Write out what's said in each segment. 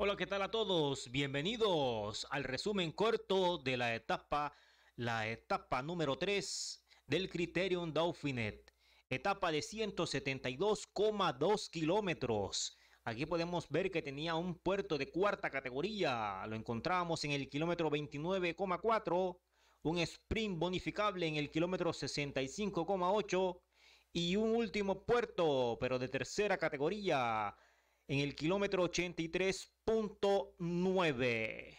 Hola, ¿qué tal a todos? Bienvenidos al resumen corto de la etapa, la etapa número 3 del Criterium Dauphinet, Etapa de 172,2 kilómetros. Aquí podemos ver que tenía un puerto de cuarta categoría. Lo encontramos en el kilómetro 29,4. Un sprint bonificable en el kilómetro 65,8. Y un último puerto, pero de tercera categoría, en el kilómetro 83.9.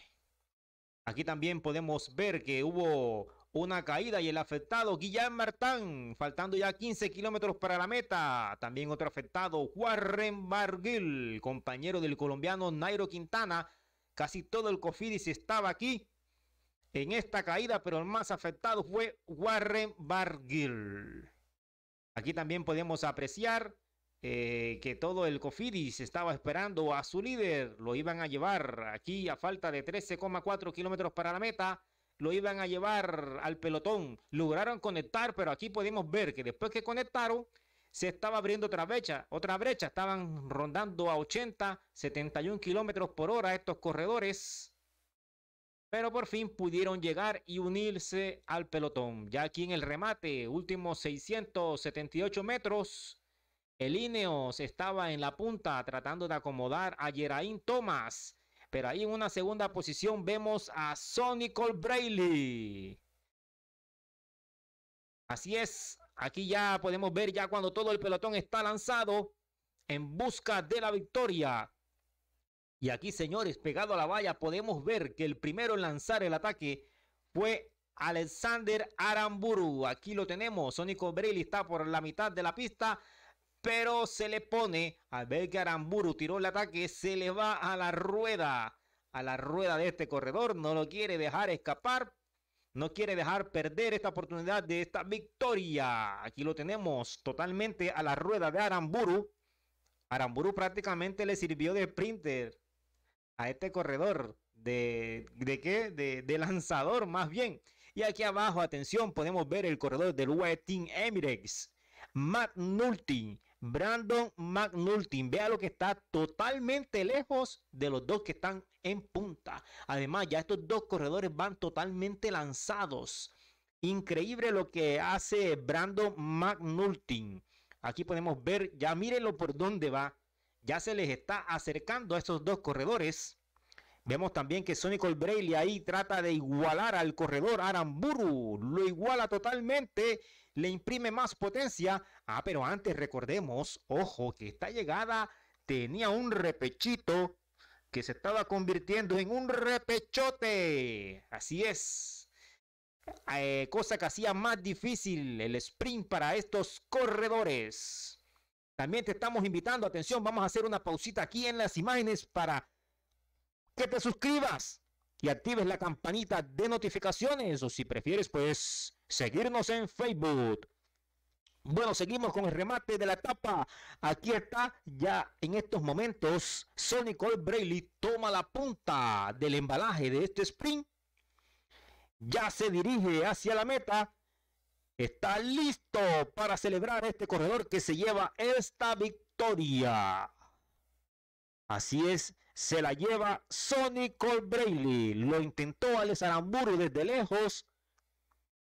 Aquí también podemos ver que hubo una caída y el afectado Guillermo Martán, faltando ya 15 kilómetros para la meta. También otro afectado, Warren Barguil, compañero del colombiano Nairo Quintana. Casi todo el Cofidis estaba aquí en esta caída, pero el más afectado fue Warren Barguil. Aquí también podemos apreciar eh, que todo el Cofidis estaba esperando a su líder. Lo iban a llevar aquí a falta de 13,4 kilómetros para la meta. Lo iban a llevar al pelotón. Lograron conectar, pero aquí podemos ver que después que conectaron, se estaba abriendo otra brecha. Otra brecha. Estaban rondando a 80, 71 kilómetros por hora estos corredores. Pero por fin pudieron llegar y unirse al pelotón. Ya aquí en el remate, últimos 678 metros el Ineos estaba en la punta tratando de acomodar a Geraint Thomas. Pero ahí en una segunda posición vemos a Sonic Brayley. Así es, aquí ya podemos ver ya cuando todo el pelotón está lanzado en busca de la victoria. Y aquí, señores, pegado a la valla, podemos ver que el primero en lanzar el ataque fue Alexander Aramburu. Aquí lo tenemos. Sonic brayley está por la mitad de la pista pero se le pone, al ver que Aramburu tiró el ataque, se le va a la rueda, a la rueda de este corredor, no lo quiere dejar escapar, no quiere dejar perder esta oportunidad de esta victoria. Aquí lo tenemos totalmente a la rueda de Aramburu. Aramburu prácticamente le sirvió de sprinter a este corredor. ¿De, qué? De, lanzador más bien. Y aquí abajo, atención, podemos ver el corredor del Team Emirates. Matt Nulting. Brandon McNulty. Vea lo que está totalmente lejos de los dos que están en punta. Además, ya estos dos corredores van totalmente lanzados. Increíble lo que hace Brandon McNulty. Aquí podemos ver, ya mírenlo por dónde va. Ya se les está acercando a estos dos corredores. Vemos también que Sonic Braille ahí trata de igualar al corredor Aramburu. Lo iguala totalmente, le imprime más potencia. Ah, pero antes recordemos, ojo, que esta llegada tenía un repechito que se estaba convirtiendo en un repechote. Así es. Eh, cosa que hacía más difícil el sprint para estos corredores. También te estamos invitando, atención, vamos a hacer una pausita aquí en las imágenes para que te suscribas y actives la campanita de notificaciones o si prefieres pues seguirnos en Facebook. Bueno, seguimos con el remate de la etapa. Aquí está ya en estos momentos Sonic Cole toma la punta del embalaje de este sprint. Ya se dirige hacia la meta. Está listo para celebrar este corredor que se lleva esta victoria. Así es, se la lleva Sonny Colbrelli. Lo intentó Alex Aramburu desde lejos.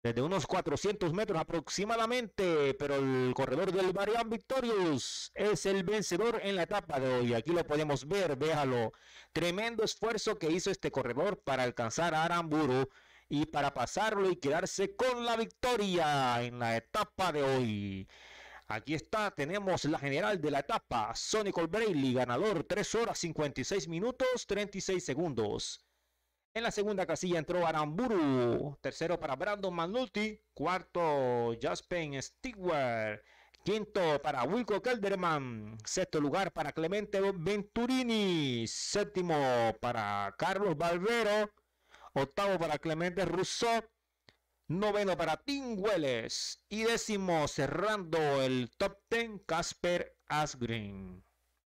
Desde unos 400 metros aproximadamente, pero el corredor del Marian Victorious es el vencedor en la etapa de hoy. Aquí lo podemos ver, véalo. Tremendo esfuerzo que hizo este corredor para alcanzar a Aramburu y para pasarlo y quedarse con la victoria en la etapa de hoy. Aquí está, tenemos la general de la etapa, Sonic Colbrelli, ganador, 3 horas 56 minutos 36 segundos. En la segunda casilla entró Aramburu, tercero para Brandon Manulti, cuarto Jaspen Stewart, quinto para Wilco Kelderman, sexto lugar para Clemente Venturini, séptimo para Carlos Barbero. octavo para Clemente Rousseau, Noveno para Tim Welles. Y décimo cerrando el top ten, Casper Asgreen.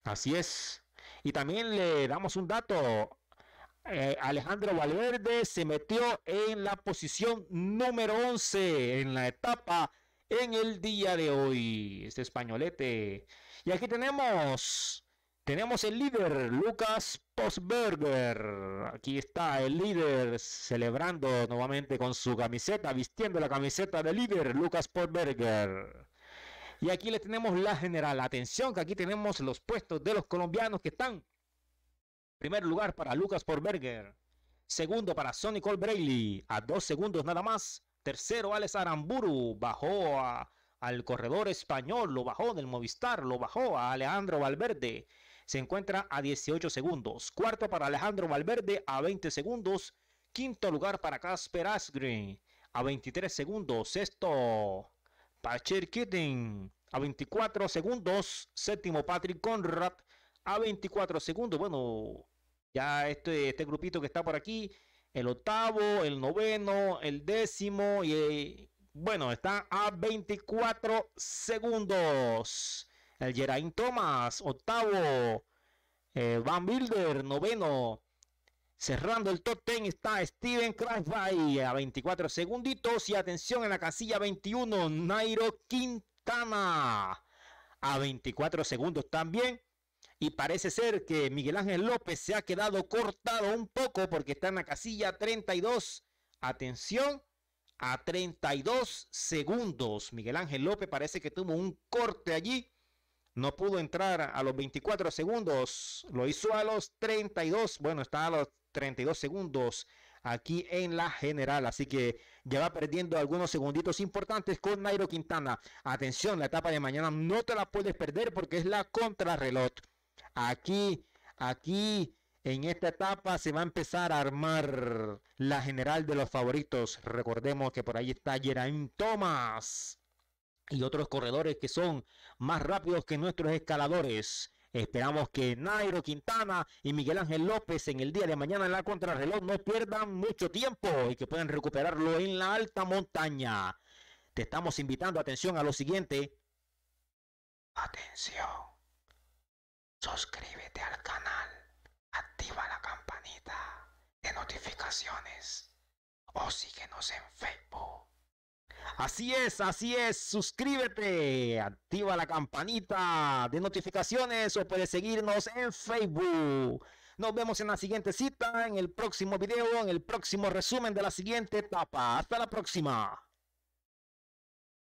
Así es. Y también le damos un dato. Eh, Alejandro Valverde se metió en la posición número 11 en la etapa en el día de hoy. Este españolete. Y aquí tenemos tenemos el líder, Lucas Postberger. Aquí está el líder celebrando nuevamente con su camiseta, vistiendo la camiseta del líder, Lucas Postberger. Y aquí le tenemos la general. Atención, que aquí tenemos los puestos de los colombianos que están. Primer lugar para Lucas Postberger. Segundo para Sonny Old a dos segundos nada más. Tercero, Alex Aramburu, bajó al corredor español, lo bajó del Movistar, lo bajó a Alejandro Valverde se encuentra a 18 segundos. Cuarto para Alejandro Valverde a 20 segundos. Quinto lugar para Casper Asgreen a 23 segundos. Sexto, Pacher Kitten a 24 segundos. Séptimo, Patrick Conrad a 24 segundos. Bueno, ya este, este grupito que está por aquí. El octavo, el noveno, el décimo y eh, bueno, está a 24 segundos el Geraint Thomas, octavo, eh, Van Bilder noveno. Cerrando el top 10 está Steven Crashby a 24 segunditos. Y atención en la casilla 21, Nairo Quintana a 24 segundos también. Y parece ser que Miguel Ángel López se ha quedado cortado un poco porque está en la casilla 32. Atención, a 32 segundos. Miguel Ángel López parece que tuvo un corte allí no pudo entrar a los 24 segundos. Lo hizo a los 32. Bueno, está a los 32 segundos aquí en la general. Así que ya va perdiendo algunos segunditos importantes con Nairo Quintana. Atención, la etapa de mañana no te la puedes perder porque es la contrarreloj. Aquí, aquí, en esta etapa se va a empezar a armar la general de los favoritos. Recordemos que por ahí está Geraint Thomas y otros corredores que son más rápidos que nuestros escaladores. Esperamos que Nairo Quintana y Miguel Ángel López en el día de mañana en la contrarreloj no pierdan mucho tiempo y que puedan recuperarlo en la alta montaña. Te estamos invitando atención a lo siguiente. Atención. Suscríbete al canal. Activa la campanita de notificaciones. O síguenos en Facebook. Así es, así es. Suscríbete, activa la campanita de notificaciones o puedes seguirnos en Facebook. Nos vemos en la siguiente cita, en el próximo video, en el próximo resumen de la siguiente etapa. Hasta la próxima.